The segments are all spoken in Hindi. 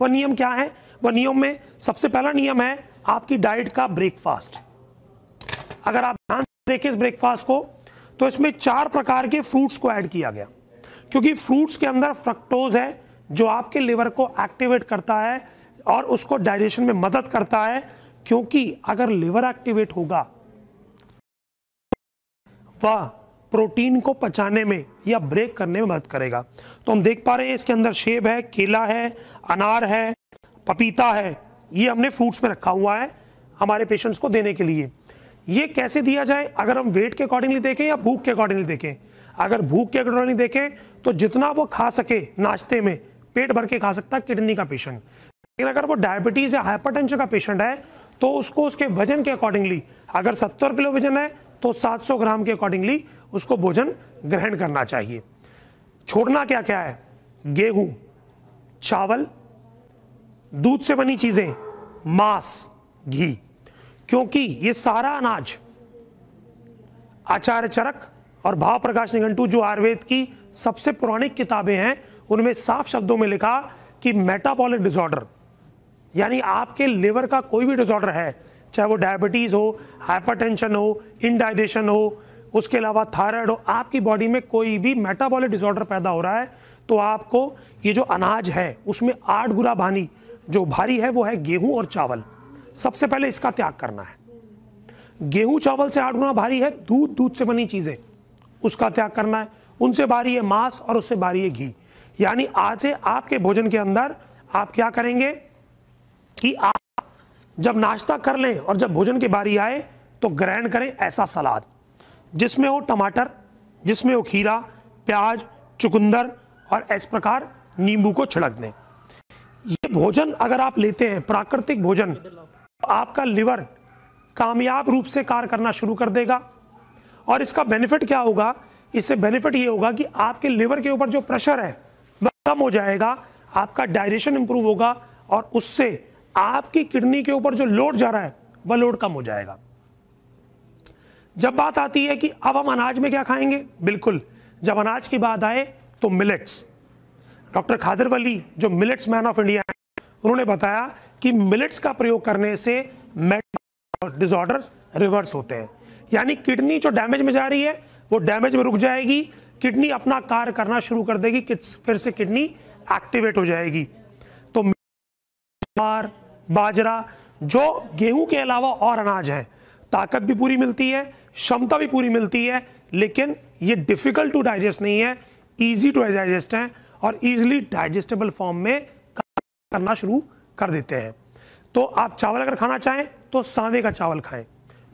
वह नियम क्या है वह नियम में सबसे पहला नियम है आपकी डाइट का ब्रेकफास्ट अगर आप ध्यान देखें इस ब्रेकफास्ट को तो इसमें चार प्रकार के फ्रूट्स को ऐड किया गया क्योंकि फ्रूट्स के अंदर फ्रक्टोज है जो आपके लिवर को एक्टिवेट करता है और उसको डाइजेशन में मदद करता है क्योंकि अगर लिवर एक्टिवेट होगा वह प्रोटीन को पचाने में या ब्रेक करने में मदद करेगा तो हम देख पा रहे हैं इसके अंदर शेब है केला है अनार है पपीता है ये हमने फ्रूट्स में रखा हुआ है हमारे पेशेंट्स को देने के लिए ये कैसे दिया जाए अगर हम वेट के अकॉर्डिंगली देखें या भूख के अकॉर्डिंगली देखें अगर भूख के अकॉर्डिंगली देखें तो जितना वो खा सके नाश्ते में पेट भर के खा सकता है किडनी का पेशेंट लेकिन अगर वो डायबिटीज़ या हाइपरटेंशन का पेशेंट है तो उसको उसके वजन के अकॉर्डिंगली अगर सत्तर किलो वजन है तो 700 ग्राम के अकॉर्डिंगली उसको भोजन ग्रहण करना चाहिए छोड़ना क्या क्या है गेहूं चावल दूध से बनी चीज़ें मांस घी क्योंकि ये सारा अनाज आचार्य चरक और भाव प्रकाश निघंटू जो आयुर्वेद की सबसे पुरानी किताबें हैं उनमें साफ शब्दों में लिखा कि मेटाबॉलिक डिसऑर्डर यानी आपके लिवर का कोई भी डिसऑर्डर है चाहे वो डायबिटीज़ हो हाइपरटेंशन हो इनडाइजेशन हो उसके अलावा थायराइड हो आपकी बॉडी में कोई भी मेटाबॉलिक डिसऑर्डर पैदा हो रहा है तो आपको ये जो अनाज है उसमें आठ गुना भानी जो भारी है वो है गेहूं और चावल सबसे पहले इसका त्याग करना है गेहूं चावल से आठ गुना भारी है दूध दूध से बनी चीज़ें उसका त्याग करना है उनसे भारी है मांस और उससे भारी है घी यानी आज से आपके भोजन के अंदर आप क्या करेंगे कि आप जब नाश्ता कर लें और जब भोजन की बारी आए तो ग्रहण करें ऐसा सलाद जिसमें हो टमाटर जिसमें हो खीरा प्याज चुकंदर और इस प्रकार नींबू को छिड़क दें ये भोजन अगर आप लेते हैं प्राकृतिक भोजन तो आपका लिवर कामयाब रूप से कार्य करना शुरू कर देगा और इसका बेनिफिट क्या होगा इससे बेनिफिट ये होगा कि आपके लिवर के ऊपर जो प्रेशर है वह कम हो जाएगा आपका डाइजेशन इम्प्रूव होगा और उससे आपकी किडनी के ऊपर जो लोड जा रहा है वह लोड कम हो जाएगा जब बात आती है कि अब हम अनाज में क्या खाएंगे बिल्कुल जब अनाज की बात आए तो मिलेट्स डॉक्टर खादर वली जो मिलेट्स मैन ऑफ इंडिया है उन्होंने बताया कि मिलेट्स का प्रयोग करने से डिसऑर्डर्स रिवर्स होते हैं यानी किडनी जो डैमेज में जा रही है वो डैमेज में रुक जाएगी किडनी अपना कार्य करना शुरू कर देगी फिर से किडनी एक्टिवेट हो जाएगी तो बाजरा जो गेहूं के अलावा और अनाज है ताकत भी पूरी मिलती है क्षमता भी पूरी मिलती है लेकिन ये डिफ़िकल्ट टू डाइजेस्ट नहीं है ईजी टू डाइजेस्ट है और ईजिली डाइजेस्टेबल फॉर्म में करना शुरू कर देते हैं तो आप चावल अगर खाना चाहें तो सांवे का चावल खाएं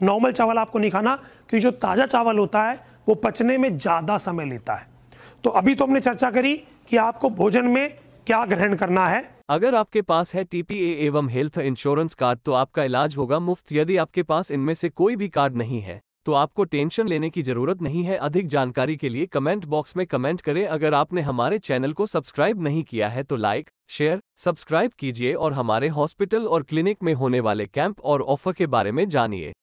नॉर्मल चावल आपको नहीं खाना क्योंकि जो ताज़ा चावल होता है वो पचने में ज़्यादा समय लेता है तो अभी तो हमने चर्चा करी कि आपको भोजन में क्या ग्रहण करना है अगर आपके पास है टीपीए एवं हेल्थ इंश्योरेंस कार्ड तो आपका इलाज होगा मुफ्त यदि आपके पास इनमें से कोई भी कार्ड नहीं है तो आपको टेंशन लेने की जरूरत नहीं है अधिक जानकारी के लिए कमेंट बॉक्स में कमेंट करें अगर आपने हमारे चैनल को सब्सक्राइब नहीं किया है तो लाइक शेयर सब्सक्राइब कीजिए और हमारे हॉस्पिटल और क्लिनिक में होने वाले कैंप और ऑफर के बारे में जानिए